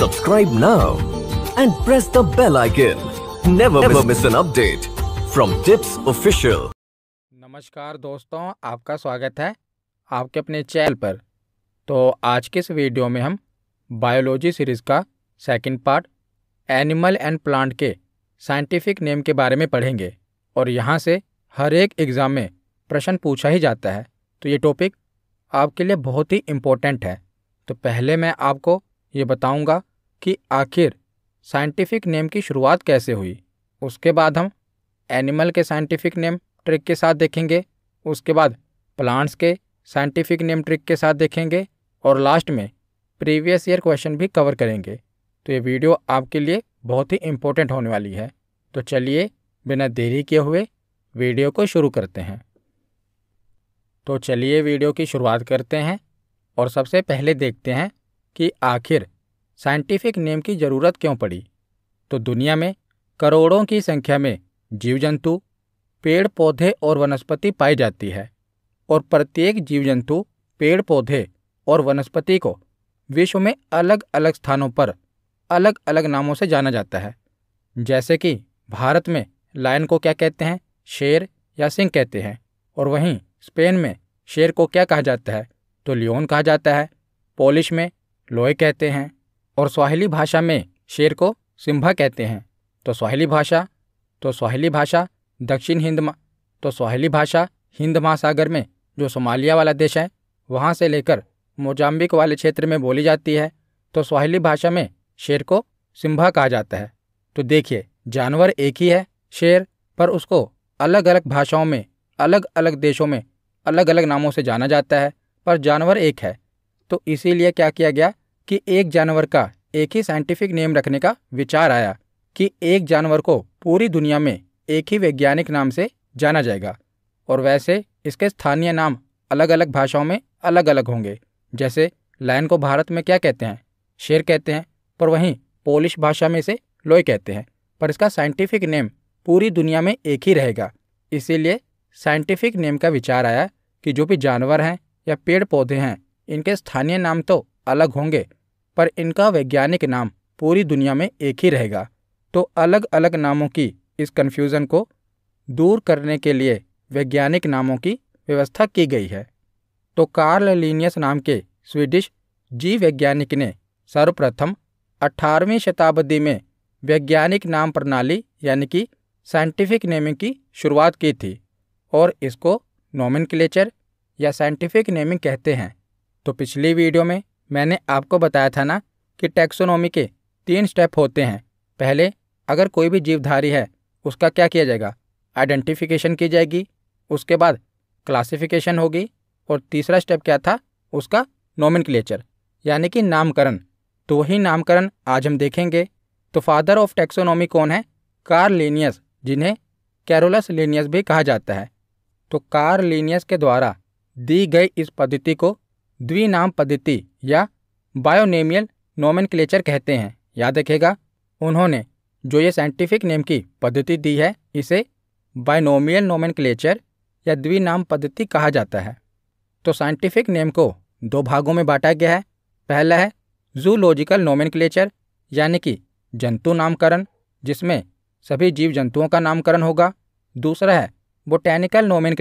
Subscribe now and press the bell icon. Never, Never miss an update from Tips Official. नमस्कार दोस्तों आपका स्वागत है आपके अपने चैनल पर तो आज के इस वीडियो में हम बायोलॉजी सीरीज़ का second part animal and plant के साइंटिफिक नेम के बारे में पढ़ेंगे और यहाँ से हर एक एग्ज़ाम में प्रश्न पूछा ही जाता है तो ये टॉपिक आपके लिए बहुत ही इम्पोर्टेंट है तो पहले मैं आपको ये बताऊंगा कि आखिर साइंटिफिक नेम की शुरुआत कैसे हुई उसके बाद हम एनिमल के साइंटिफिक नेम ट्रिक के साथ देखेंगे उसके बाद प्लांट्स के साइंटिफिक नेम ट्रिक के साथ देखेंगे और लास्ट में प्रीवियस ईयर क्वेश्चन भी कवर करेंगे तो ये वीडियो आपके लिए बहुत ही इम्पोर्टेंट होने वाली है तो चलिए बिना देरी किए हुए वीडियो को शुरू करते हैं तो चलिए वीडियो की शुरुआत करते हैं और सबसे पहले देखते हैं कि आखिर साइंटिफिक नेम की ज़रूरत क्यों पड़ी तो दुनिया में करोड़ों की संख्या में जीव जंतु पेड़ पौधे और वनस्पति पाई जाती है और प्रत्येक जीव जंतु पेड़ पौधे और वनस्पति को विश्व में अलग अलग स्थानों पर अलग अलग नामों से जाना जाता है जैसे कि भारत में लायन को क्या कहते हैं शेर या सिंह कहते हैं और वहीं स्पेन में शेर को क्या कहा जाता है तो लियोन कहा जाता है पोलिश में लोए कहते हैं और स्वाहिली भाषा में शेर को सिम्भा कहते हैं तो स्वाहिली भाषा तो स्वाहिली भाषा दक्षिण हिंद मा तो स्वाहिली भाषा हिंद महासागर में जो सोमालिया वाला देश है वहाँ से लेकर मोजाम्बिक वाले क्षेत्र में बोली जाती है तो स्वाहिली भाषा में शेर को सिम्भा कहा जाता है तो देखिए जानवर एक ही है शेर पर उसको अलग अलग भाषाओं में अलग अलग देशों में अलग अलग नामों से जाना जाता है पर जानवर एक है तो इसीलिए क्या किया गया कि एक जानवर का एक ही साइंटिफिक नेम रखने का विचार आया कि एक जानवर को पूरी दुनिया में एक ही वैज्ञानिक नाम से जाना जाएगा और वैसे इसके स्थानीय नाम अलग अलग भाषाओं में अलग अलग होंगे जैसे लायन को भारत में क्या कहते हैं शेर कहते हैं पर वहीं पोलिश भाषा में इसे लोय कहते हैं पर इसका साइंटिफिक नेम पूरी दुनिया में एक ही रहेगा इसीलिए साइंटिफिक नेम का विचार आया कि जो भी जानवर हैं या पेड़ पौधे हैं इनके स्थानीय नाम तो अलग होंगे पर इनका वैज्ञानिक नाम पूरी दुनिया में एक ही रहेगा तो अलग अलग नामों की इस कन्फ्यूज़न को दूर करने के लिए वैज्ञानिक नामों की व्यवस्था की गई है तो कार्ल लीनियस नाम के स्वीडिश जी वैज्ञानिक ने सर्वप्रथम 18वीं शताब्दी में वैज्ञानिक नाम प्रणाली यानी कि साइंटिफिक नेमिंग की शुरुआत की थी और इसको नोमन या साइंटिफिक नेमिंग कहते हैं तो पिछली वीडियो में मैंने आपको बताया था ना कि टैक्सोनॉमी के तीन स्टेप होते हैं पहले अगर कोई भी जीवधारी है उसका क्या किया जाएगा आइडेंटिफिकेशन की जाएगी उसके बाद क्लासिफिकेशन होगी और तीसरा स्टेप क्या था उसका नोमिन यानी कि नामकरण तो वही नामकरण आज हम देखेंगे तो फादर ऑफ टैक्सोनॉमी कौन है कार जिन्हें कैरोलस लेनियस भी कहा जाता है तो कार के द्वारा दी गई इस पद्धति को द्विनाम पद्धति या बायोनेमियल नोमन कहते हैं याद रखेगा उन्होंने जो ये साइंटिफिक नेम की पद्धति दी है इसे बायनोमियल नोमन या द्विनाम पद्धति कहा जाता है तो साइंटिफिक नेम को दो भागों में बांटा गया है पहला है जूलॉजिकल नोमन यानी कि जंतु नामकरण जिसमें सभी जीव जंतुओं का नामकरण होगा दूसरा है बोटैनिकल नोमन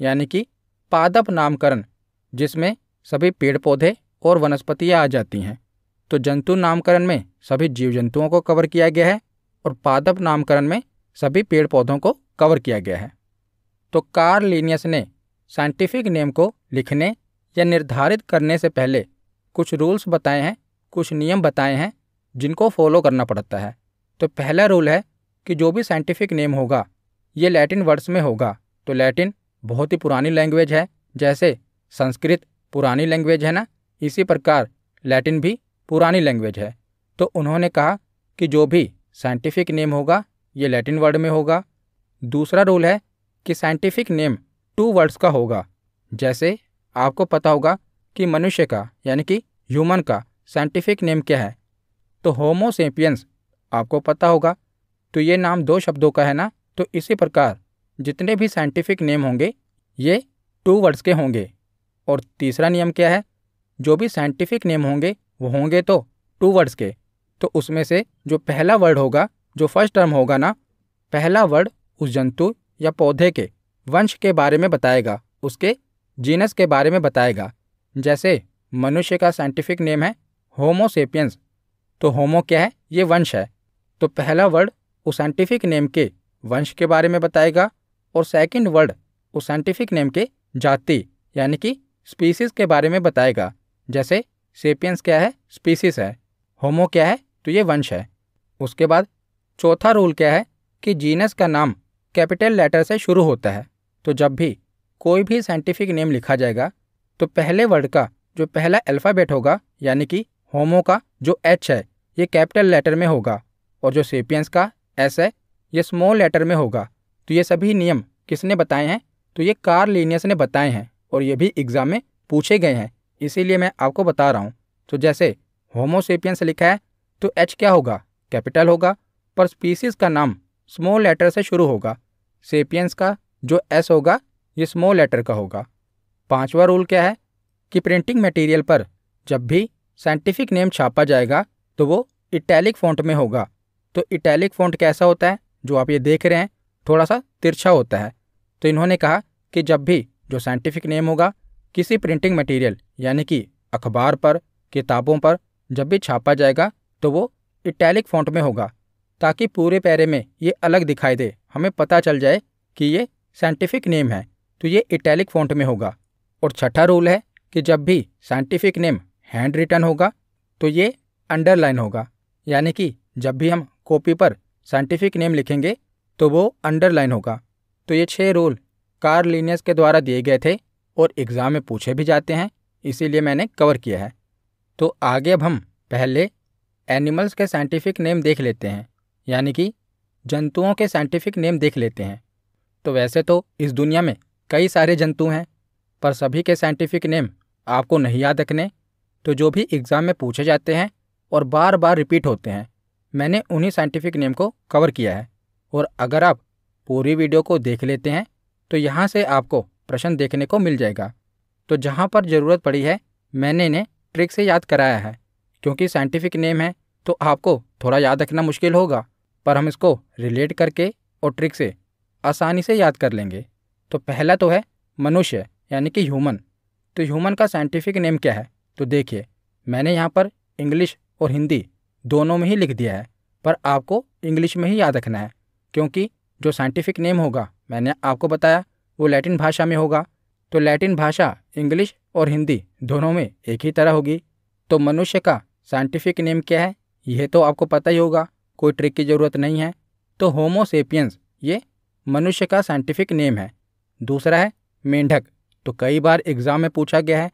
यानी कि पादप नामकरण जिसमें सभी पेड़ पौधे और वनस्पतियाँ आ जाती हैं तो जंतु नामकरण में सभी जीव जंतुओं को कवर किया गया है और पादप नामकरण में सभी पेड़ पौधों को कवर किया गया है तो कार्ल लीनियस ने साइंटिफिक नेम को लिखने या निर्धारित करने से पहले कुछ रूल्स बताए हैं कुछ नियम बताए हैं जिनको फॉलो करना पड़ता है तो पहला रूल है कि जो भी साइंटिफिक नेम होगा ये लैटिन वर्ड्स में होगा तो लैटिन बहुत ही पुरानी लैंग्वेज है जैसे संस्कृत पुरानी लैंग्वेज है ना इसी प्रकार लैटिन भी पुरानी लैंग्वेज है तो उन्होंने कहा कि जो भी साइंटिफिक नेम होगा ये लैटिन वर्ड में होगा दूसरा रूल है कि साइंटिफिक नेम टू वर्ड्स का होगा जैसे आपको पता होगा कि मनुष्य का यानी कि ह्यूमन का साइंटिफिक नेम क्या है तो होमोसेपियंस आपको पता होगा तो ये नाम दो शब्दों का है ना तो इसी प्रकार जितने भी साइंटिफिक नेम होंगे ये टू वर्ड्स के होंगे और तीसरा नियम क्या है जो भी साइंटिफिक नेम होंगे वो होंगे तो टू वर्ड्स के तो उसमें से जो पहला वर्ड होगा जो फर्स्ट टर्म होगा ना पहला वर्ड उस जंतु या पौधे के वंश के बारे में बताएगा उसके जीनस के बारे में बताएगा जैसे मनुष्य का साइंटिफिक नेम है होमोसेपियंस तो होमो क्या है ये वंश है तो पहला वर्ड उस साइंटिफिक नेम के वंश के बारे में बताएगा और सेकंड वर्ड उस साइंटिफिक नेम के जाति यानी कि स्पीसीज के बारे में बताएगा जैसे सेपियंस क्या है स्पीसीस है होमो क्या है तो ये वंश है उसके बाद चौथा रूल क्या है कि जीनस का नाम कैपिटल लेटर से शुरू होता है तो जब भी कोई भी साइंटिफिक नेम लिखा जाएगा तो पहले वर्ड का जो पहला अल्फ़ाबेट होगा यानी कि होमो का जो एच है ये कैपिटल लेटर में होगा और जो सेपियंस का एस है ये स्मॉल लेटर में होगा तो ये सभी नियम किसने बताए हैं तो ये कार लीनियस ने बताए हैं और ये भी एग्ज़ाम में पूछे गए हैं इसीलिए मैं आपको बता रहा हूँ तो जैसे होमोसेपियंस लिखा है तो एच क्या होगा कैपिटल होगा पर स्पीसीज का नाम स्मॉल लेटर से शुरू होगा सेपियंस का जो एस होगा ये स्मॉल लेटर का होगा पांचवा रूल क्या है कि प्रिंटिंग मटेरियल पर जब भी साइंटिफिक नेम छापा जाएगा तो वो इटैलिक फ़ॉन्ट में होगा तो इटैलिक फ़ॉन्ट कैसा होता है जो आप ये देख रहे हैं थोड़ा सा तिरछा होता है तो इन्होंने कहा कि जब भी जो साइंटिफिक नेम होगा किसी प्रिंटिंग मटेरियल यानी कि अखबार पर किताबों पर जब भी छापा जाएगा तो वो इटैलिक फॉन्ट में होगा ताकि पूरे पैरे में ये अलग दिखाई दे हमें पता चल जाए कि ये साइंटिफिक नेम है तो ये इटैलिक फॉन्ट में होगा और छठा रूल है कि जब भी साइंटिफिक नेम हैंड रिटर्न होगा तो ये अंडरलाइन होगा यानी कि जब भी हम कॉपी पर साइंटिफिक नेम लिखेंगे तो वो अंडरलाइन होगा तो ये छः रूल कार्लिनियस के द्वारा दिए गए थे और एग्ज़ाम में पूछे भी जाते हैं इसीलिए मैंने कवर किया है तो आगे अब हम पहले एनिमल्स के साइंटिफिक नेम देख लेते हैं यानी कि जंतुओं के साइंटिफिक नेम देख लेते हैं तो वैसे तो इस दुनिया में कई सारे जंतु हैं पर सभी के साइंटिफिक नेम आपको नहीं याद रखने तो जो भी एग्ज़ाम में पूछे जाते हैं और बार बार रिपीट होते हैं मैंने उन्हीं साइंटिफिक नेम को कवर किया है और अगर आप पूरी वीडियो को देख लेते हैं तो यहाँ से आपको प्रश्न देखने को मिल जाएगा तो जहाँ पर ज़रूरत पड़ी है मैंने इन्हें ट्रिक से याद कराया है क्योंकि साइंटिफिक नेम है तो आपको थोड़ा याद रखना मुश्किल होगा पर हम इसको रिलेट करके और ट्रिक से आसानी से याद कर लेंगे तो पहला तो है मनुष्य यानी कि ह्यूमन तो ह्यूमन का साइंटिफिक नेम क्या है तो देखिए मैंने यहाँ पर इंग्लिश और हिंदी दोनों में ही लिख दिया है पर आपको इंग्लिश में ही याद रखना है क्योंकि जो साइंटिफिक नेम होगा मैंने आपको बताया वो लैटिन भाषा में होगा तो लैटिन भाषा इंग्लिश और हिंदी दोनों में एक ही तरह होगी तो मनुष्य का साइंटिफिक नेम क्या है यह तो आपको पता ही होगा कोई ट्रिक की ज़रूरत नहीं है तो होमोसेपियंस ये मनुष्य का साइंटिफिक नेम है दूसरा है मेंढक तो कई बार एग्ज़ाम में पूछा गया है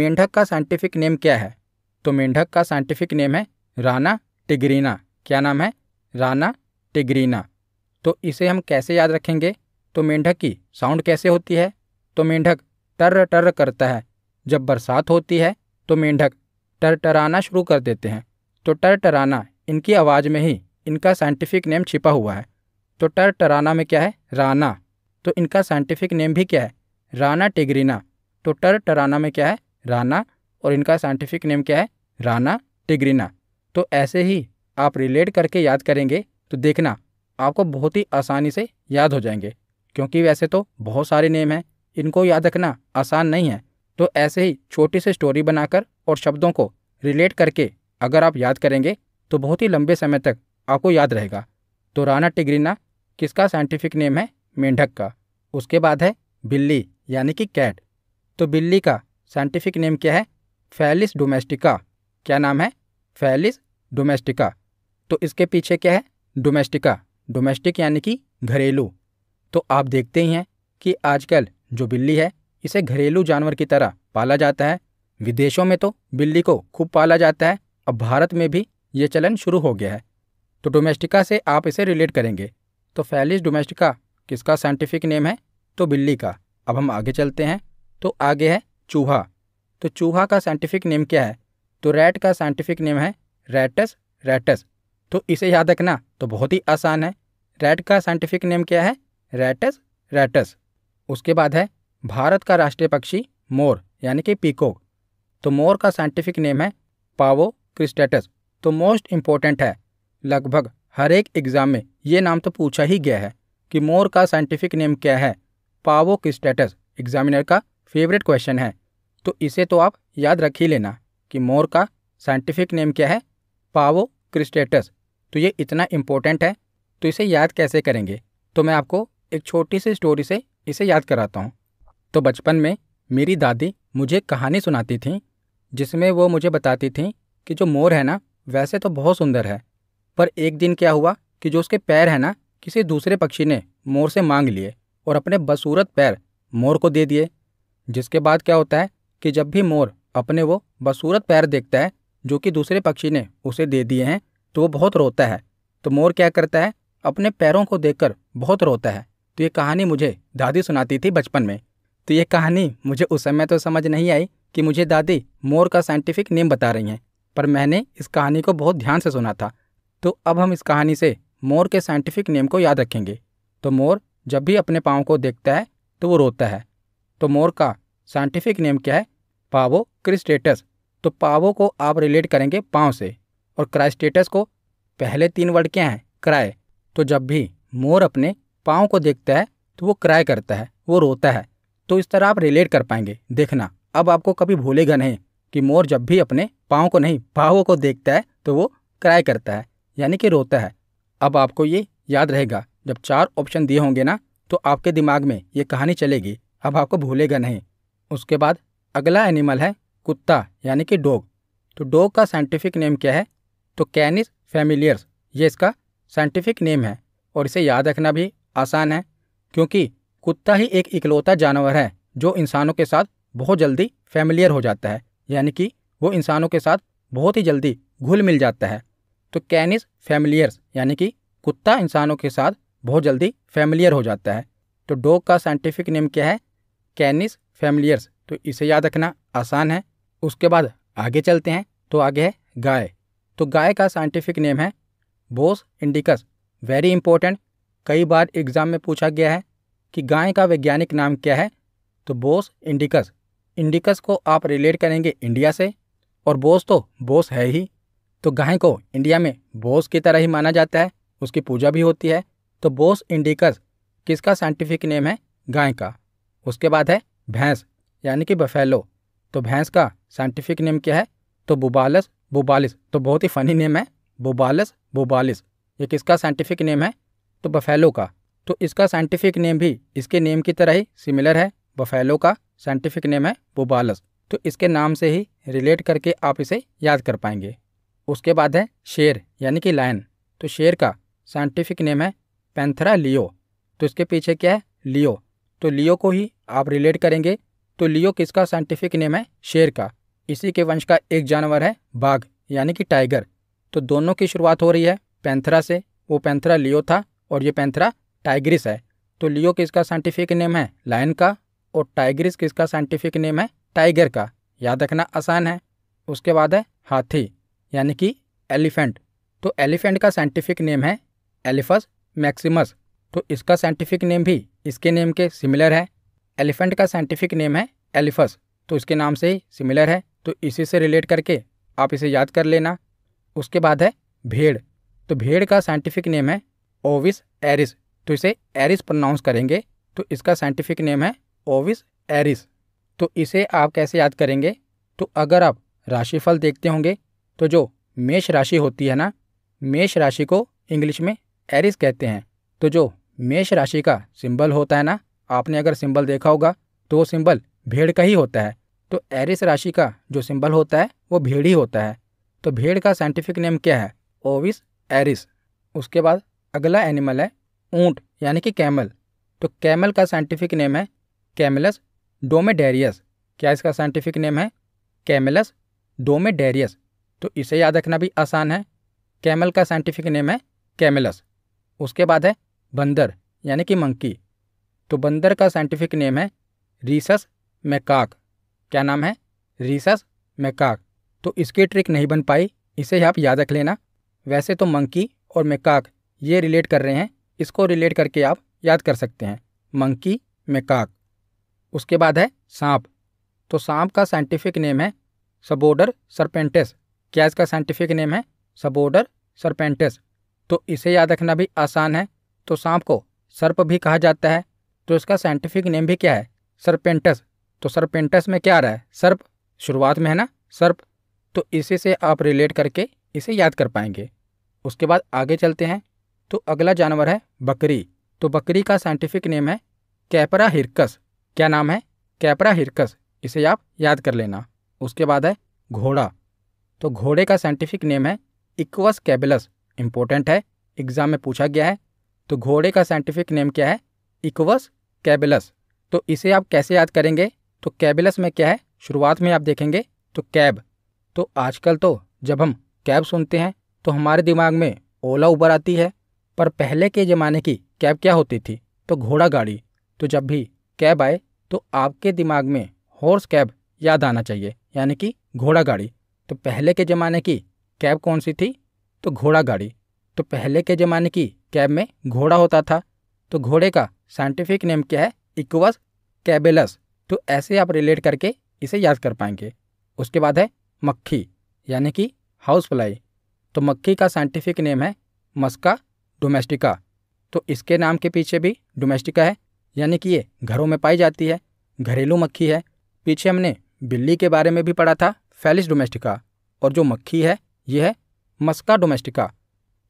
मेंढक का साइंटिफिक नेम क्या है तो मेंढक का साइंटिफिक नेम है राना टिग्रीना क्या नाम है राना टिग्रीना तो इसे हम कैसे याद रखेंगे तो मेंढक की साउंड कैसे होती है तो मेंढक टर्र टर्र करता है जब बरसात होती है तो मेंढक टर टराना शुरू कर देते हैं तो टर टराना इनकी आवाज़ में ही इनका साइंटिफिक नेम छिपा हुआ है तो टर टराना में क्या है राना तो इनका साइंटिफिक नेम भी क्या है राना टिगरीना तो टर टराना में क्या है राना और इनका साइंटिफिक नेम क्या है राना टिगरीना तो ऐसे ही आप रिलेट करके याद करेंगे तो देखना आपको बहुत ही आसानी से याद हो जाएंगे क्योंकि वैसे तो बहुत सारे नेम हैं इनको याद रखना आसान नहीं है तो ऐसे ही छोटी सी स्टोरी बनाकर और शब्दों को रिलेट करके अगर आप याद करेंगे तो बहुत ही लंबे समय तक आपको याद रहेगा तो राना टिगरीना किसका साइंटिफिक नेम है मेंढक का उसके बाद है बिल्ली यानी कि कैट तो बिल्ली का साइंटिफिक नेम क्या है फैलिस डोमेस्टिका क्या नाम है फैलिस डोमेस्टिका तो इसके पीछे क्या है डोमेस्टिका डोमेस्टिक यानी कि घरेलू तो आप देखते ही हैं कि आजकल जो बिल्ली है इसे घरेलू जानवर की तरह पाला जाता है विदेशों में तो बिल्ली को खूब पाला जाता है अब भारत में भी ये चलन शुरू हो गया है तो डोमेस्टिका से आप इसे रिलेट करेंगे तो फैलिस डोमेस्टिका किसका साइंटिफिक नेम है तो बिल्ली का अब हम आगे चलते हैं तो आगे है चूहा तो चूहा का साइंटिफिक नेम क्या है तो रैट का साइंटिफिक नेम है रैटस रैटस तो इसे याद रखना तो बहुत ही आसान है रैट का साइंटिफिक नेम क्या है रैटस रैटस उसके बाद है भारत का राष्ट्रीय पक्षी मोर यानी कि पीकोक तो मोर का साइंटिफिक नेम है पावो क्रिस्टेटस तो मोस्ट इम्पोर्टेंट है लगभग हर एक एग्ज़ाम में ये नाम तो पूछा ही गया है कि मोर का साइंटिफिक नेम क्या है पावो क्रिस्टेटस एग्जामिनर का फेवरेट क्वेश्चन है तो इसे तो आप याद रख ही लेना कि मोर का साइंटिफिक नेम क्या है पावो क्रिस्टेटस तो ये इतना इम्पोर्टेंट है तो इसे याद कैसे करेंगे तो मैं आपको एक छोटी सी स्टोरी से इसे याद कराता हूँ तो बचपन में मेरी दादी मुझे कहानी सुनाती थी जिसमें वो मुझे बताती थी कि जो मोर है ना वैसे तो बहुत सुंदर है पर एक दिन क्या हुआ कि जो उसके पैर है ना किसी दूसरे पक्षी ने मोर से मांग लिए और अपने बसूरत पैर मोर को दे दिए जिसके बाद क्या होता है कि जब भी मोर अपने वो बसूरत पैर देखता है जो कि दूसरे पक्षी ने उसे दे दिए हैं तो वो बहुत रोता है तो मोर क्या करता है अपने पैरों को देखकर बहुत रोता है तो ये कहानी मुझे दादी सुनाती थी बचपन में तो ये कहानी मुझे उस समय तो समझ नहीं आई कि मुझे दादी मोर का साइंटिफिक नेम बता रही हैं पर मैंने इस कहानी को बहुत ध्यान से सुना था तो अब हम इस कहानी से मोर के साइंटिफिक नेम को याद रखेंगे तो मोर जब भी अपने पाँव को देखता है तो वो रोता है तो मोर का साइंटिफिक नेम क्या है पावो क्रिस्टेटस तो पावो को आप रिलेट करेंगे पाँव से और क्राइस्टेटस को पहले तीन वर्ड क्या हैं क्राय तो जब भी मोर अपने पाँव को देखता है तो वो क्राई करता है वो रोता है तो इस तरह आप रिलेट कर पाएंगे देखना अब आपको कभी भूलेगा नहीं कि मोर जब भी अपने पाँव को नहीं भावों को देखता है तो वो क्राई करता है यानी कि रोता है अब आपको ये याद रहेगा जब चार ऑप्शन दिए होंगे ना तो आपके दिमाग में ये कहानी चलेगी अब आपको भूलेगा नहीं उसके बाद अगला एनिमल है कुत्ता यानी कि डोग तो डोग का साइंटिफिक नेम क्या है तो कैनिस फैमिलियर्स ये इसका साइंटिफिक नेम है और इसे याद रखना भी आसान है क्योंकि कुत्ता ही एक इकलौता जानवर है जो इंसानों के साथ बहुत जल्दी फैमिलियर हो जाता है यानी कि वो इंसानों के साथ बहुत ही जल्दी घुल मिल जाता है तो कैनिस फैमिलियर्स यानी कि कुत्ता इंसानों के साथ बहुत जल्दी फैमिलियर हो जाता है तो डॉग का साइंटिफिक नेम क्या है कैनिस फैमिलियर्स तो इसे याद रखना आसान है उसके बाद आगे चलते हैं तो आगे है गाय तो गाय का साइंटिफिक नेम है बोस इंडिकस वेरी इंपॉर्टेंट कई बार एग्जाम में पूछा गया है कि गाय का वैज्ञानिक नाम क्या है तो बोस इंडिकस इंडिकस को आप रिलेट करेंगे इंडिया से और बोस तो बोस है ही तो गाय को इंडिया में बोस की तरह ही माना जाता है उसकी पूजा भी होती है तो बोस इंडिकस किसका साइंटिफिक नेम है गाय का उसके बाद है भैंस यानी कि बफेलो तो भैंस का साइंटिफिक नेम क्या है तो बुबालस बुबालिस तो बहुत ही फनी नेम है बुबालस बुबालिस ये किसका साइंटिफिक नेम है तो बफेलो का तो इसका साइंटिफिक नेम भी इसके नेम की तरह ही सिमिलर है बफेलो का साइंटिफिक नेम है बोबालस तो इसके नाम से ही रिलेट करके आप इसे याद कर पाएंगे उसके बाद है शेर यानी कि लायन तो शेर का साइंटिफिक नेम है पैंथरा लियो तो इसके पीछे क्या है लियो तो लियो को ही आप रिलेट करेंगे तो लियो किसका साइंटिफिक नेम है शेर का इसी के वंश का एक जानवर है बाघ यानी कि टाइगर तो दोनों की शुरुआत हो रही है पैंथरा से वो पैंथरा लियो था और ये पैंथरा टाइग्रिस है तो लियो किसका साइंटिफिक नेम है लायन का और टाइग्रिस किसका साइंटिफिक नेम है टाइगर का याद रखना आसान है उसके बाद है हाथी यानी कि एलिफेंट तो एलिफेंट का साइंटिफिक नेम है एलिफस मैक्सिमस तो इसका साइंटिफिक नेम भी इसके नेम के सिमिलर है एलिफेंट का साइंटिफिक नेम है एलिफस तो इसके नाम से ही सिमिलर है तो इसी से रिलेट करके आप इसे याद कर लेना उसके बाद है भेड़ तो भेड़ का साइंटिफिक नेम है ओविस एरिस तो इसे एरिस प्रोनाउंस करेंगे तो इसका साइंटिफिक नेम है ओविस एरिस तो इसे आप कैसे याद करेंगे तो अगर आप राशिफल देखते होंगे तो जो मेष राशि होती है ना मेष राशि को इंग्लिश में एरिस कहते हैं तो जो मेष राशि का सिंबल होता है ना आपने अगर सिंबल देखा होगा तो वो सिंबल भेड़ का ही होता है तो एरिस राशि का जो सिंबल होता है वो भेड़ ही होता है तो भेड़ का साइंटिफिक नेम क्या है ओविस एरिस उसके बाद अगला एनिमल है ऊंट यानी कि कैमल तो कैमल का साइंटिफिक नेम है कैमलस डोमेडेरियस क्या इसका साइंटिफिक नेम है कैमलस डोमेडेरियस तो इसे याद रखना भी आसान है कैमल का साइंटिफिक नेम है कैमलस उसके बाद है बंदर यानी कि मंकी तो बंदर का साइंटिफिक नेम है रीसस मैकाक क्या नाम है रीसस मैकाक तो इसकी ट्रिक नहीं बन पाई इसे आप याद रख लेना वैसे तो मंकी और मैकाक ये रिलेट कर रहे हैं इसको रिलेट करके आप याद कर सकते हैं मंकी मेकाक उसके बाद है सांप तो सांप का साइंटिफिक नेम है सबोडर सरपेंटस क्या इसका साइंटिफिक नेम है सबोडर सरपेंटस तो इसे याद रखना भी आसान है तो सांप को सर्प भी कहा जाता है तो इसका साइंटिफिक नेम भी क्या है सरपेंटस तो सरपेंटस में क्या आ रहा है सर्प शुरुआत में है ना सर्प तो इसी से आप रिलेट करके इसे याद कर पाएंगे उसके बाद आगे चलते हैं तो अगला जानवर है बकरी तो बकरी का साइंटिफिक नेम है कैपरा हिरकस क्या नाम है कैपरा हिरकस इसे आप याद कर लेना उसके बाद है घोड़ा तो घोड़े का साइंटिफिक नेम है इक्वस कैबिलस इम्पोर्टेंट है एग्ज़ाम में पूछा गया है तो घोड़े का साइंटिफिक नेम क्या है इक्वस कैबिलस तो इसे आप कैसे याद करेंगे तो कैबिलस में क्या है शुरुआत में आप देखेंगे तो कैब तो आजकल तो जब हम कैब सुनते हैं तो हमारे दिमाग में ओला उबर आती है पर पहले के ज़माने की कैब क्या होती थी तो घोड़ा गाड़ी तो जब भी कैब आए तो आपके दिमाग में हॉर्स कैब याद आना चाहिए यानी कि घोड़ा गाड़ी तो पहले के ज़माने की कैब कौन सी थी तो घोड़ा गाड़ी तो पहले के ज़माने की कैब में घोड़ा होता था तो घोड़े का साइंटिफिक नेम क्या है इक्वस कैबेलस तो ऐसे आप रिलेट करके इसे याद कर पाएंगे उसके बाद है मक्खी यानी कि हाउस फ्लाई तो मक्खी का साइंटिफिक नेम है मस्का डोमेस्टिका तो इसके नाम के पीछे भी डोमेस्टिका है यानी कि ये घरों में पाई जाती है घरेलू मक्खी है पीछे हमने बिल्ली के बारे में भी पढ़ा था फैलिस डोमेस्टिका और जो मक्खी है ये है मस्का डोमेस्टिका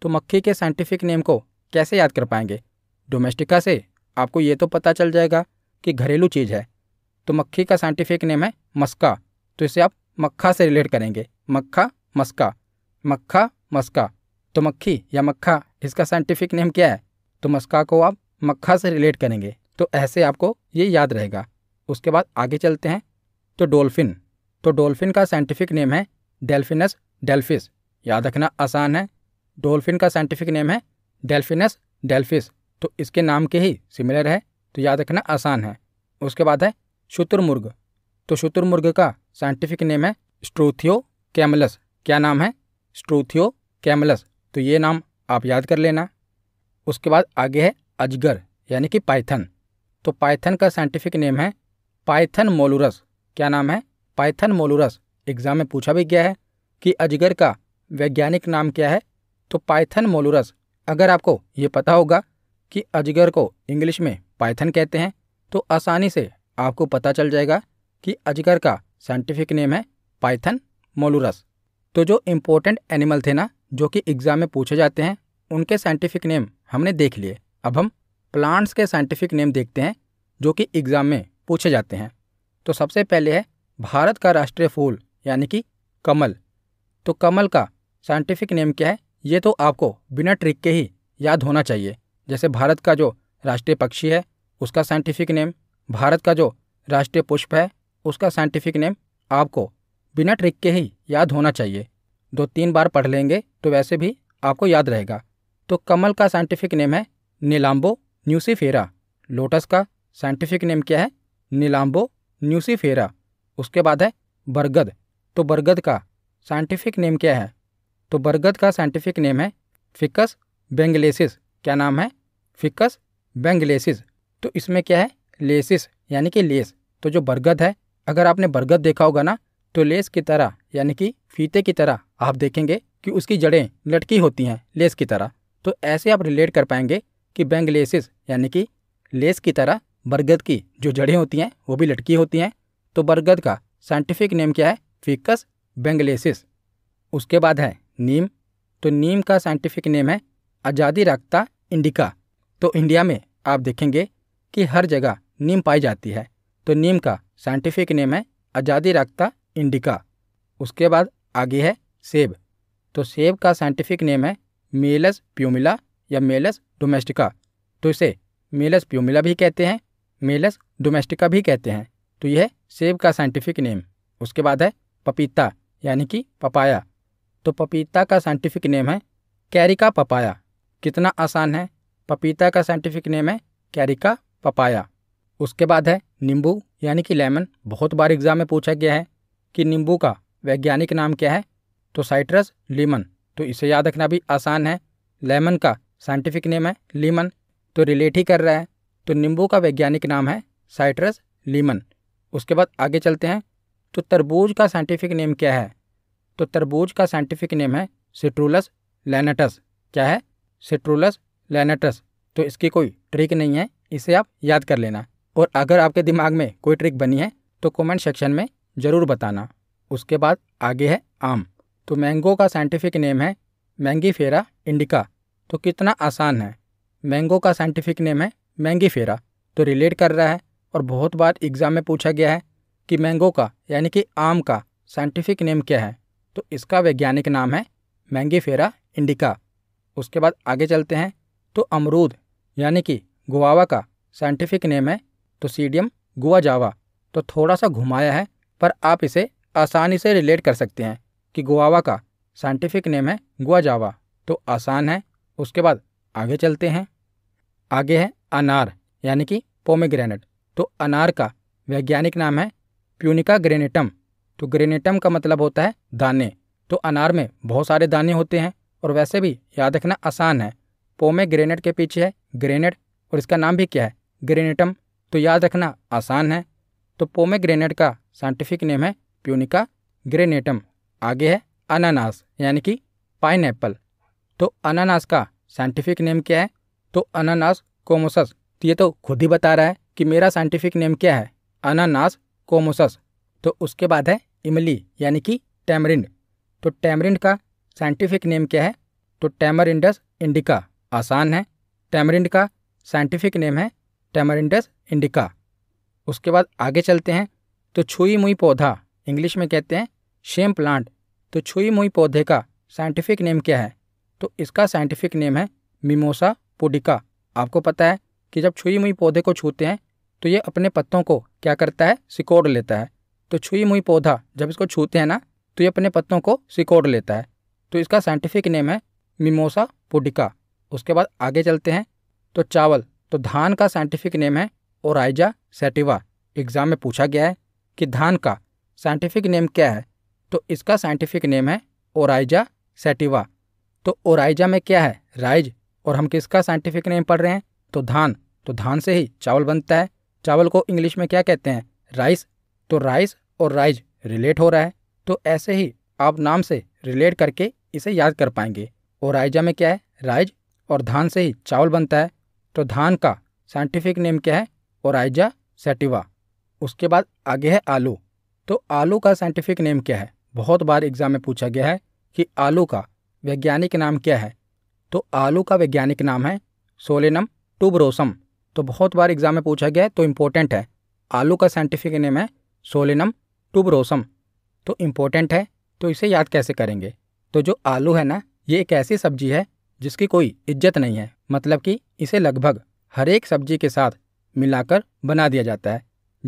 तो मक्खी के साइंटिफिक नेम को कैसे याद कर पाएंगे डोमेस्टिका से आपको ये तो पता चल जाएगा कि घरेलू चीज़ है तो मक्खी का साइंटिफिक नेम है मस्का तो इसे आप मक्खा से रिलेट करेंगे मक्खा मस्का मक्खा मस्का तो मक्खी या मक्खा इसका साइंटिफिक नेम क्या है तो मस्का को आप मक्खा से रिलेट करेंगे तो ऐसे आपको ये याद रहेगा उसके बाद आगे चलते हैं तो डोल्फिन तो डोल्फिन का साइंटिफिक नेम है डेल्फिनस डेल्फिस याद रखना आसान है डोल्फिन का साइंटिफिक नेम है डेल्फिनस डेल्फिस तो इसके नाम के ही सिमिलर है तो याद रखना आसान है उसके बाद है शुतुरमुर्ग तो शुतुरमुर्ग का साइंटिफिक नेम है स्ट्रूथियो कैमलस क्या नाम है स्ट्रूथियो कैमलस तो ये नाम आप याद कर लेना उसके बाद आगे है अजगर यानी कि पाइथन तो पाइथन का साइंटिफिक नेम है पाइथन मोलूरस क्या नाम है पाइथन मोलूरस एग्ज़ाम में पूछा भी गया है कि अजगर का वैज्ञानिक नाम क्या है तो पाइथन मोलूरस अगर आपको ये पता होगा कि अजगर को इंग्लिश में पाइथन कहते हैं तो आसानी से आपको पता चल जाएगा कि अजगर का साइंटिफिक नेम है पाइथन मोलूरस तो जो इम्पोर्टेंट एनिमल थे ना जो कि एग्ज़ाम में पूछे जाते हैं उनके साइंटिफिक नेम हमने देख लिए अब हम प्लांट्स के साइंटिफिक नेम देखते हैं जो कि एग्ज़ाम में पूछे जाते हैं तो सबसे पहले है भारत का राष्ट्रीय फूल यानी कि कमल तो कमल का साइंटिफिक नेम क्या है ये तो आपको बिना ट्रिक के ही याद होना चाहिए जैसे भारत का जो राष्ट्रीय पक्षी है उसका साइंटिफिक नेम भारत का जो राष्ट्रीय पुष्प है उसका साइंटिफिक नेम आपको बिना ट्रिक के ही याद होना चाहिए दो तीन बार पढ़ लेंगे तो वैसे भी आपको याद रहेगा तो कमल का साइंटिफिक नेम है नीलाम्बो न्यूसीफेरा लोटस का साइंटिफिक नेम क्या है नीलाम्बो न्यूसीफेरा उसके बाद है बरगद तो बरगद का साइंटिफिक नेम क्या है तो बरगद का साइंटिफिक नेम है फिकस बेंगलेसिस क्या नाम है फिकस बेंगलेसिस तो इसमें क्या है लेसिस यानी कि लेस तो जो बरगद है अगर आपने बरगद देखा होगा ना तो लेस की तरह यानी कि फीते की तरह आप देखेंगे कि उसकी जड़ें लटकी होती हैं लेस की तरह तो ऐसे आप रिलेट कर पाएंगे कि बेंगलेसिस यानी कि लेस की तरह बरगद की जो जड़ें होती हैं वो भी लटकी होती हैं तो बरगद का साइंटिफिक नेम क्या है फिकस बेंगलेसिस उसके बाद है नीम तो नीम का साइंटिफिक नेम है आज़ादी राख्ता इंडिका तो इंडिया में आप देखेंगे कि हर जगह नीम पाई जाती है तो नीम का साइंटिफिक नेम है आज़ादी राख्ता इंडिका उसके बाद आगे है सेब तो सेब का साइंटिफिक नेम है मेलस प्यूमिला या मेलस डोमेस्टिका तो इसे मेलस प्यूमिला भी कहते हैं मेलस डोमेस्टिका भी कहते हैं तो यह सेब का साइंटिफिक नेम उसके बाद है पपीता यानी कि पपाया तो पपीता का साइंटिफिक नेम है कैरिका पपाया कितना आसान है पपीता का साइंटिफिक नेम है कैरिका पपाया उसके बाद है नींबू यानी कि लेमन बहुत बार एग्जाम में पूछा गया है कि नींबू का वैज्ञानिक नाम क्या है तो साइट्रस लीमन तो इसे याद रखना भी आसान है लेमन का साइंटिफिक नेम है लीमन तो रिलेट ही कर रहा है तो नींबू का वैज्ञानिक नाम है साइट्रस लीमन उसके बाद आगे चलते हैं तो तरबूज का साइंटिफिक नेम क्या है तो तरबूज का साइंटिफिक नेम है सिट्रोलस लेनेटस क्या है सिट्रोलस लेनेटस तो इसकी कोई ट्रिक नहीं है इसे आप याद कर लेना और अगर आपके दिमाग में कोई ट्रिक बनी है तो कमेंट सेक्शन में ज़रूर बताना उसके बाद आगे है आम तो मैंगो का साइंटिफिक नेम है मैंगी फेरा इंडिका तो कितना आसान है मैंगो का साइंटिफिक नेम है मैंगीफेरा तो रिलेट कर रहा है और बहुत बार एग्ज़ाम में पूछा गया है कि मैंगो का यानी कि आम का साइंटिफिक नेम क्या है तो इसका वैज्ञानिक नाम है मैंगी फेरा इंडिका उसके बाद आगे चलते हैं तो अमरूद यानी कि गुआवा का साइंटिफिक नेम है तो सीडियम जावा तो थोड़ा सा घुमाया है पर आप इसे आसानी से रिलेट कर सकते हैं कि गुआवा का साइंटिफिक नेम है गुआजावा तो आसान है उसके बाद आगे चलते हैं आगे है अनार यानी कि पोमेग्रेनेट तो अनार का वैज्ञानिक नाम है प्यूनिका ग्रेनेटम तो ग्रेनेटम का मतलब होता है दाने तो अनार में बहुत सारे दाने होते हैं और वैसे भी याद रखना आसान है पोमे ग्रेनेट के पीछे है ग्रेनेट और इसका नाम भी क्या है ग्रेनेटम तो याद रखना आसान है तो पोमे ग्रेनेट का साइंटिफिक नेम है प्यूनिका ग्रेनेटम आगे है अनानास यानी कि पाइन तो अनानास का साइंटिफिक नेम क्या है तो अनानास कोमोसस तो ये तो खुद ही बता रहा है कि मेरा साइंटिफिक नेम क्या है अनानास कोमोसस तो उसके बाद है इमली यानी कि टैमरिंड तो टैमरिंड का साइंटिफिक नेम क्या है तो टैमरिंडस इंडिका आसान है टैमरिंड का साइंटिफिक नेम है टैमरिंडस इंडिका उसके बाद आगे चलते हैं तो छुई मुई पौधा इंग्लिश में कहते हैं शेम प्लांट तो छुई मुई पौधे का साइंटिफिक नेम क्या है तो इसका साइंटिफिक नेम है मिमोसा पुडिका आपको पता है कि जब छुई मुई पौधे को छूते हैं तो ये अपने पत्तों को क्या करता है सिकोड़ लेता है तो छुई मुई पौधा जब इसको छूते हैं ना तो ये अपने पत्तों को सिकोड़ लेता है तो इसका साइंटिफिक नेम है मिमोसा पुडिका उसके बाद आगे चलते हैं तो चावल तो धान का साइंटिफिक नेम है ओराइजा सेटिवा एग्ज़ाम में पूछा गया है कि धान का साइंटिफिक नेम क्या है तो इसका साइंटिफिक नेम है ओराइजा सेटिवा तो ओराइजा में क्या है राइज और हम किसका साइंटिफिक नेम पढ़ रहे हैं तो धान तो धान से ही चावल बनता है चावल को इंग्लिश में क्या कहते हैं राइस तो राइस और राइज रिलेट हो रहा है तो ऐसे ही आप नाम से रिलेट करके इसे याद कर पाएंगे और राइजा में क्या है राइज और धान से ही चावल बनता है तो धान का साइंटिफिक नेम क्या है ओराइजा सेटिवा उसके बाद आगे है आलू तो आलू का साइंटिफिक नेम क्या है बहुत बार एग्जाम में पूछा गया है कि आलू का वैज्ञानिक नाम क्या है तो आलू का वैज्ञानिक नाम है सोलेनम टूबरोसम तो बहुत बार एग्जाम में पूछा गया है तो इम्पोर्टेंट है आलू का साइंटिफिक नेम है सोलेनम टूबरोसम तो इम्पोर्टेंट है तो इसे याद कैसे करेंगे तो जो आलू है ना ये एक ऐसी सब्जी है जिसकी कोई इज्जत नहीं है मतलब कि इसे लगभग हर एक सब्जी के साथ मिलाकर बना दिया जाता है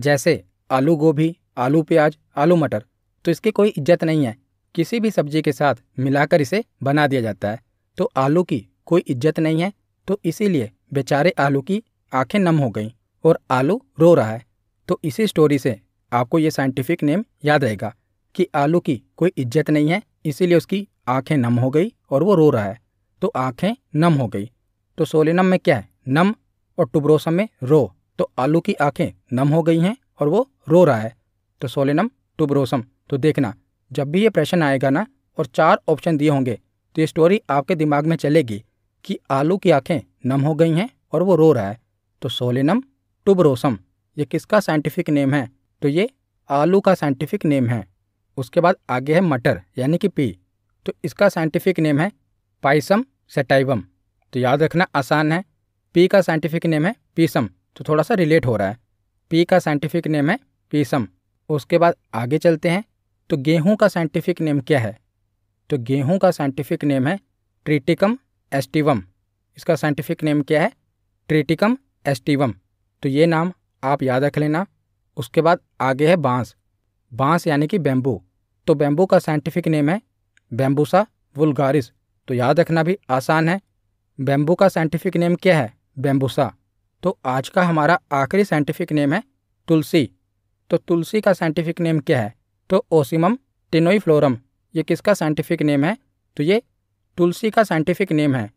जैसे आलू गोभी आलू प्याज आलू मटर तो इसकी कोई इज्जत नहीं है किसी भी सब्जी के साथ मिलाकर इसे बना दिया जाता है तो आलू की कोई इज्जत नहीं है तो इसीलिए बेचारे आलू की आंखें नम हो गई और आलू रो रहा है तो इसी स्टोरी से आपको ये साइंटिफिक नेम याद रहेगा कि आलू की कोई इज्जत नहीं है इसीलिए उसकी आंखें नम हो गई और वो रो रहा है तो आंखें नम हो गई तो सोलिनम में क्या है नम और टुब्रोसम में रो तो आलू की आंखें नम हो गई हैं और वो रो रहा है तो सोलिनम टुब्रोसम तो देखना जब भी ये प्रश्न आएगा ना और चार ऑप्शन दिए होंगे तो ये स्टोरी आपके दिमाग में चलेगी कि आलू की आंखें नम हो गई हैं और वो रो रहा है तो सोलिनम टुबरोसम ये किसका साइंटिफिक नेम है तो ये आलू का साइंटिफिक नेम है उसके बाद आगे है मटर यानी कि पी तो इसका साइंटिफिक नेम है पाइसम सेटाइवम तो याद रखना आसान है पी का साइंटिफिक नेम है पीसम तो थोड़ा सा रिलेट हो रहा है पी का साइंटिफिक नेम है पीसम उसके बाद आगे चलते हैं तो गेहूं का साइंटिफिक नेम क्या है तो गेहूं का साइंटिफिक नेम है ट्रिटिकम एस्टिवम इसका साइंटिफिक नेम क्या है ट्रिटिकम एस्टिवम तो ये नाम आप याद रख लेना उसके बाद आगे है बांस बांस यानी कि बैम्बू तो बैम्बू का साइंटिफिक नेम है बैम्बूसा वुलगारिस तो याद रखना भी आसान है बैम्बू का साइंटिफिक नेम क्या है बैम्बूसा तो आज का हमारा आखिरी साइंटिफिक नेम है तुलसी तो तुलसी का साइंटिफिक नेम क्या है तो ओसिमम फ्लोरम ये किसका साइंटिफिक नेम है तो ये तुलसी का साइंटिफिक नेम है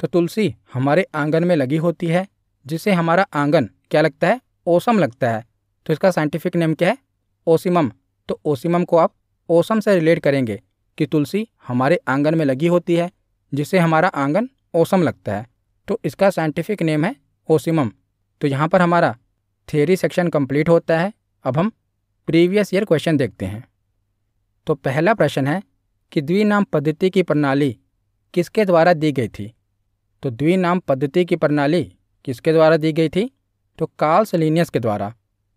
तो तुलसी हमारे आंगन में लगी होती है जिसे हमारा आंगन क्या लगता है ओसम लगता है तो इसका साइंटिफिक नेम क्या है ओसिमम तो ओसिमम को आप ओसम से रिलेट करेंगे कि तुलसी हमारे आंगन में लगी होती है जिसे हमारा आंगन ओसम लगता है तो इसका साइंटिफिक नेम है ओसिमम तो यहाँ पर हमारा थेरी सेक्शन कंप्लीट होता है अब हम प्रीवियस ईयर क्वेश्चन देखते हैं तो पहला प्रश्न है कि द्विनाम पद्धति की प्रणाली किसके द्वारा दी गई थी तो द्विनाम पद्धति की प्रणाली किसके द्वारा दी गई थी तो कार्ल्स लीनियस के द्वारा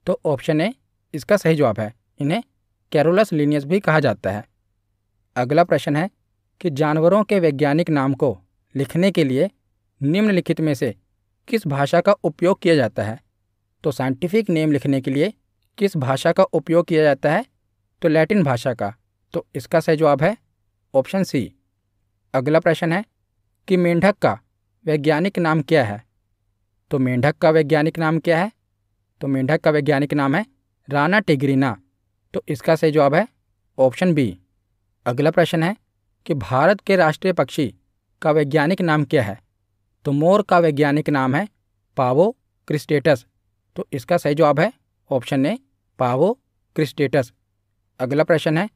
तो ऑप्शन ए इसका सही जवाब है इन्हें कैरोलस लीनियस भी कहा जाता है अगला प्रश्न है कि जानवरों के वैज्ञानिक नाम को लिखने के लिए निम्नलिखित में से किस भाषा का उपयोग किया जाता है तो साइंटिफिक नेम लिखने के लिए किस भाषा का उपयोग किया जाता है तो लैटिन भाषा का तो इसका सही जवाब है ऑप्शन सी अगला प्रश्न है कि मेंढक का वैज्ञानिक नाम क्या है तो मेंढक का वैज्ञानिक नाम क्या है तो मेंढक का वैज्ञानिक नाम है राना टिगरीना तो इसका सही जवाब है ऑप्शन बी अगला प्रश्न है कि भारत के राष्ट्रीय पक्षी का वैज्ञानिक नाम क्या है तो मोर का वैज्ञानिक नाम है पावो क्रिस्टेटस तो इसका सही जवाब है ऑप्शन ए पावो क्रिस्टेटस अगला प्रश्न है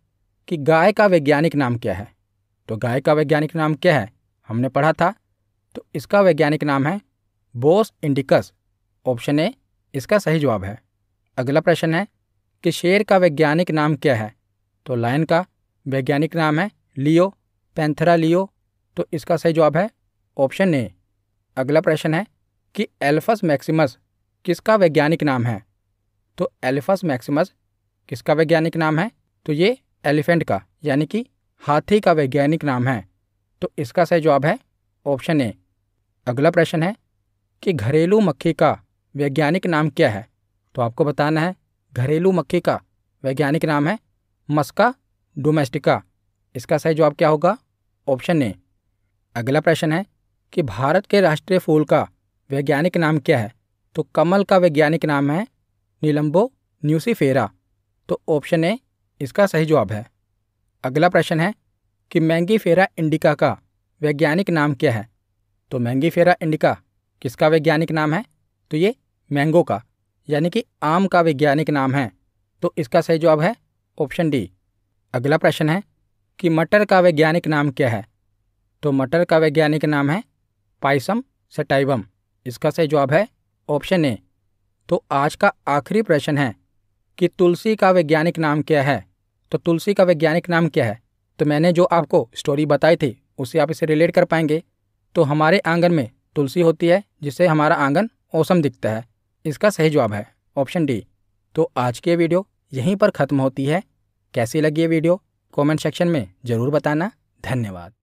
कि गाय का वैज्ञानिक नाम क्या है तो गाय का वैज्ञानिक नाम क्या है हमने पढ़ा था तो इसका वैज्ञानिक नाम है बोस इंडिकस ऑप्शन ए इसका सही जवाब है अगला प्रश्न है कि शेर का वैज्ञानिक नाम क्या है तो लायन का वैज्ञानिक नाम है लियो पैंथरा लियो तो इसका सही जवाब है ऑप्शन ए अगला प्रश्न है कि एल्फस मैक्सिमस किसका वैज्ञानिक नाम है तो एलिफस मैक्सिमस किसका वैज्ञानिक नाम है तो ये एलिफेंट का यानी कि हाथी का वैज्ञानिक नाम है तो इसका सही जवाब है ऑप्शन ए अगला प्रश्न है कि घरेलू मक्खी का वैज्ञानिक नाम क्या है तो आपको बताना है घरेलू मक्खी का वैज्ञानिक नाम है मस्का डोमेस्टिका इसका सही जवाब क्या होगा ऑप्शन ए अगला प्रश्न है कि भारत के राष्ट्रीय फूल का वैज्ञानिक नाम क्या है तो कमल का वैज्ञानिक नाम है नीलम्बो न्यूसीफेरा तो ऑप्शन ए इसका सही जवाब है अगला प्रश्न है कि मैंगीफेरा इंडिका का वैज्ञानिक नाम क्या है तो मैंगीफेरा इंडिका किसका वैज्ञानिक नाम है तो ये मैंगो का यानी कि आम का वैज्ञानिक नाम है तो इसका सही जवाब है ऑप्शन डी अगला प्रश्न है कि मटर का वैज्ञानिक नाम क्या है तो मटर का वैज्ञानिक नाम है पाइसम सेटाइबम इसका सही जवाब है ऑप्शन ए तो आज का आखिरी प्रश्न है कि तुलसी का वैज्ञानिक नाम क्या है तो तुलसी का वैज्ञानिक नाम क्या है तो मैंने जो आपको स्टोरी बताई थी उसे आप इसे रिलेट कर पाएंगे तो हमारे आंगन में तुलसी होती है जिससे हमारा आंगन औसम दिखता है इसका सही जवाब है ऑप्शन डी तो आज की वीडियो यहीं पर ख़त्म होती है कैसी लगी ये वीडियो कमेंट सेक्शन में ज़रूर बताना धन्यवाद